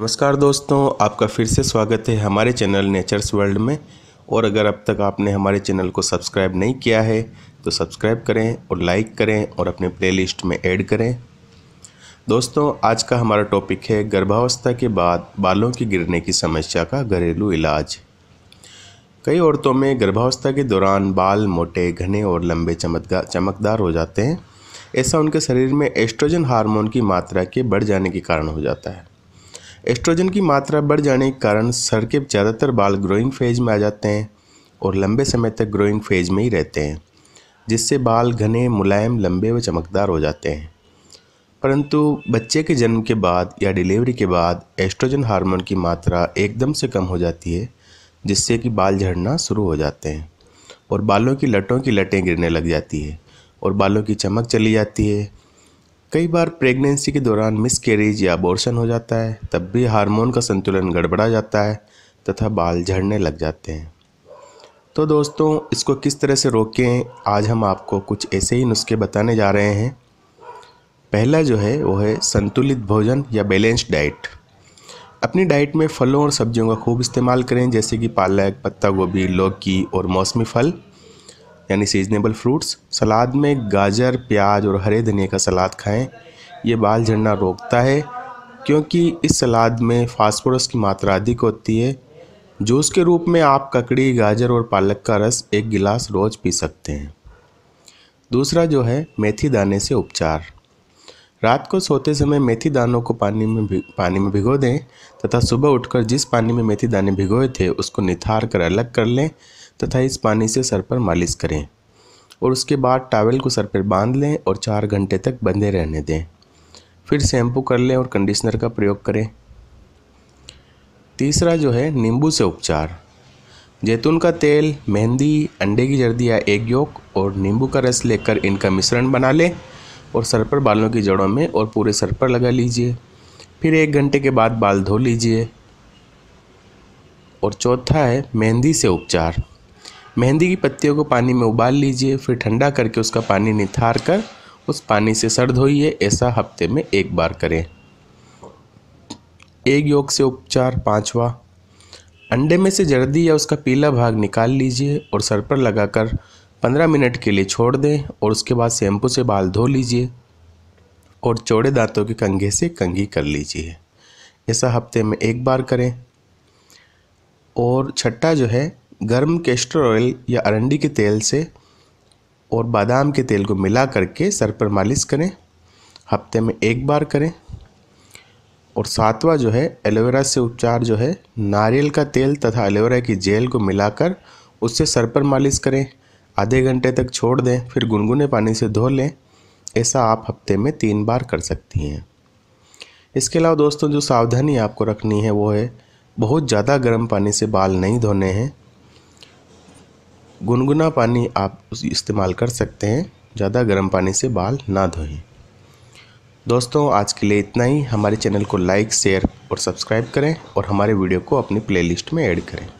नमस्कार दोस्तों आपका फिर से स्वागत है हमारे चैनल नेचर्स वर्ल्ड में और अगर अब तक आपने हमारे चैनल को सब्सक्राइब नहीं किया है तो सब्सक्राइब करें और लाइक करें और अपने प्लेलिस्ट में ऐड करें दोस्तों आज का हमारा टॉपिक है गर्भावस्था के बाद बालों के गिरने की समस्या का घरेलू इलाज कई औरतों में गर्भावस्था के दौरान बाल मोटे घने और लंबे चमकदार चमकदार हो जाते हैं ऐसा उनके शरीर में एस्ट्रोजन हार्मोन की मात्रा के बढ़ जाने के कारण हो जाता है एस्ट्रोजन की मात्रा बढ़ जाने के कारण सर के ज़्यादातर बाल ग्रोइंग फेज में आ जाते हैं और लंबे समय तक ग्रोइंग फेज में ही रहते हैं जिससे बाल घने मुलायम लंबे व चमकदार हो जाते हैं परंतु बच्चे के जन्म के बाद या डिलीवरी के बाद एस्ट्रोजन हार्मोन की मात्रा एकदम से कम हो जाती है जिससे कि बाल झड़ना शुरू हो जाते हैं और बालों की लटों की लटें गिरने लग जाती है और बालों की चमक चली जाती है कई बार प्रेगनेंसी के दौरान मिसकेरेज या अबॉर्शन हो जाता है तब भी हार्मोन का संतुलन गड़बड़ा जाता है तथा बाल झड़ने लग जाते हैं तो दोस्तों इसको किस तरह से रोकें आज हम आपको कुछ ऐसे ही नुस्खे बताने जा रहे हैं पहला जो है वो है संतुलित भोजन या बैलेंस्ड डाइट अपनी डाइट में फलों और सब्जियों का खूब इस्तेमाल करें जैसे कि पालक पत्ता गोभी लौकी और मौसमी फल यानी सीजनेबल फ्रूट्स सलाद में गाजर प्याज और हरे धनिया का सलाद खाएं ये बाल झड़ना रोकता है क्योंकि इस सलाद में फास्फोरस की मात्रा अधिक होती है जूस के रूप में आप ककड़ी गाजर और पालक का रस एक गिलास रोज़ पी सकते हैं दूसरा जो है मेथी दाने से उपचार रात को सोते समय मेथी दानों को पानी में पानी में भिगो दें तथा सुबह उठकर जिस पानी में मेथी दाने भिगोए थे उसको निथार कर अलग कर लें तथा इस पानी से सर पर मालिश करें और उसके बाद टावल को सर पर बांध लें और चार घंटे तक बंधे रहने दें फिर शैम्पू कर लें और कंडीशनर का प्रयोग करें तीसरा जो है नींबू से उपचार जैतून का तेल मेहंदी अंडे की जर्दी या एक योग और नींबू का रस लेकर इनका मिश्रण बना लें और सर पर बालों की जड़ों में और पूरे सर पर लगा लीजिए फिर एक घंटे के बाद बाल धो लीजिए और चौथा है मेहंदी से उपचार मेहंदी की पत्तियों को पानी में उबाल लीजिए फिर ठंडा करके उसका पानी निथार कर उस पानी से सर धोइए ऐसा हफ्ते में एक बार करें एक योग से उपचार पांचवा अंडे में से जर्दी या उसका पीला भाग निकाल लीजिए और सर पर लगाकर 15 मिनट के लिए छोड़ दें और उसके बाद शैम्पू से बाल धो लीजिए और चौड़े दांतों के कंघे से कंघी कर लीजिए ऐसा हफ्ते में एक बार करें और छठा जो है गर्म कैस्टर ऑयल या अरंडी के तेल से और बादाम के तेल को मिला करके सर पर मालिश करें हफ्ते में एक बार करें और सातवां जो है एलोवेरा से उपचार जो है नारियल का तेल तथा एलोवेरा की जेल को मिलाकर उससे सर पर मालिश करें आधे घंटे तक छोड़ दें फिर गुनगुने पानी से धो लें ऐसा आप हफ्ते में तीन बार कर सकती हैं इसके अलावा दोस्तों जो सावधानी आपको रखनी है वो है बहुत ज़्यादा गर्म पानी से बाल नहीं धोने हैं गुनगुना पानी आप इस्तेमाल कर सकते हैं ज़्यादा गर्म पानी से बाल ना धोएं दोस्तों आज के लिए इतना ही हमारे चैनल को लाइक शेयर और सब्सक्राइब करें और हमारे वीडियो को अपनी प्लेलिस्ट में ऐड करें